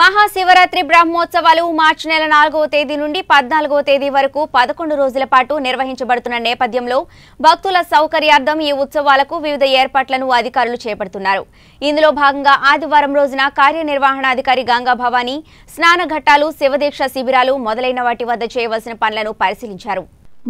మహాశివరాత్రి బ్రహ్మోత్సవాలు మార్చి నెల నాలుగవ తేదీ నుండి పద్నాలుగవ తేదీ వరకు పదకొండు రోజుల పాటు నిర్వహించబడుతున్న నేపథ్యంలో భక్తుల సౌకర్యార్థం ఈ ఉత్సవాలకు వివిధ ఏర్పాట్లను అధికారులు చేపడుతున్నారు ఇందులో భాగంగా ఆదివారం రోజున కార్యనిర్వహణాధికారి గంగా భవానీ స్నానఘట్టాలు శివదీక్ష శిబిరాలు మొదలైన వాటి వద్ద చేయవలసిన పనులను పరిశీలించారు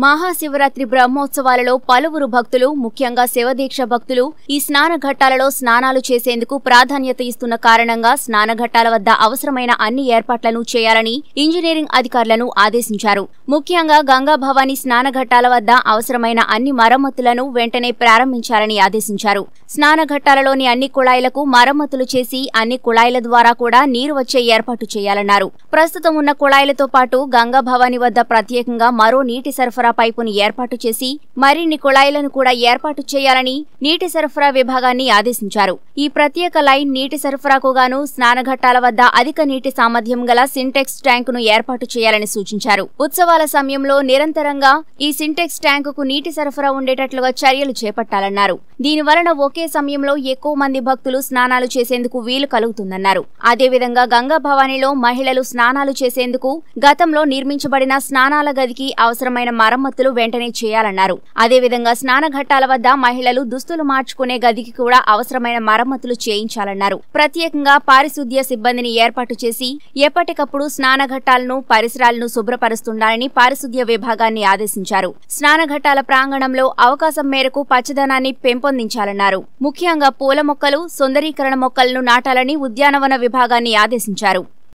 మహాశివరాత్రి బ్రహ్మోత్సవాలలో పలువురు భక్తులు ముఖ్యంగా శివదీక్ష భక్తులు ఈ స్నానఘట్టాలలో స్నానాలు చేసేందుకు ప్రాధాన్యత ఇస్తున్న కారణంగా స్నానఘట్టాల వద్ద అవసరమైన అన్ని ఏర్పాట్లను చేయాలని ఇంజనీరింగ్ అధికారులను ఆదేశించారు ముఖ్యంగా గంగా భవాని స్నానఘట్టాల వద్ద అవసరమైన అన్ని మరమ్మతులను వెంటనే ప్రారంభించాలని ఆదేశించారు స్నానఘట్టాలలోని అన్ని కుళాయిలకు మరమ్మతులు చేసి అన్ని కుళాయిల ద్వారా కూడా నీరు వచ్చే ఏర్పాటు చేయాలన్నారు ప్రస్తుతం ఉన్న కుళాయిలతో పాటు గంగా భవాని వద్ద ప్రత్యేకంగా మరో నీటి సరఫరా సరఫరా పైపును ఏర్పాటు చేసి మరిన్ని కుళాయిలను కూడా ఏర్పాటు చేయాలని నీటి సరఫరా విభాగాన్ని ఆదేశించారు ఈ ప్రత్యేక లైన్ నీటి సరఫరాకు గాను స్నానఘట్టాల వద్ద అధిక నీటి సామర్థ్యం గల సింటెక్స్ ట్యాంకును ఏర్పాటు చేయాలని సూచించారు ఉత్సవాల సమయంలో నిరంతరంగా ఈ సింటెక్స్ ట్యాంకుకు నీటి సరఫరా ఉండేటట్లుగా చర్యలు చేపట్టాలన్నారు దీనివలన ఒకే సమయంలో ఎక్కువ మంది భక్తులు స్నానాలు చేసేందుకు వీలు కలుగుతుందన్నారు అదేవిధంగా గంగా భవానీలో మహిళలు స్నానాలు చేసేందుకు గతంలో నిర్మించబడిన స్నానాల గదికి అవసరమైన మరమ్మతులు వెంటనే చేయాలన్నారు అదేవిధంగా స్నానఘట్టాల వద్ద మహిళలు దుస్తులు మార్చుకునే గదికి కూడా అవసరమైన మరమ్మతులు చేయించాలన్నారు ప్రత్యేకంగా పారిశుద్ధ్య సిబ్బందిని ఏర్పాటు చేసి ఎప్పటికప్పుడు స్నానఘట్టాలను పరిసరాలను శుభ్రపరుస్తుండాలని పారిశుద్ధ్య విభాగాన్ని ఆదేశించారు స్నానఘట్టాల ప్రాంగణంలో అవకాశం మేరకు పచ్చదనాన్ని పెంపొందించాలన్నారు ముఖ్యంగా పూల మొక్కలు సౌందరీకరణ మొక్కలను నాటాలని ఉద్యానవన విభాగాన్ని ఆదేశించారు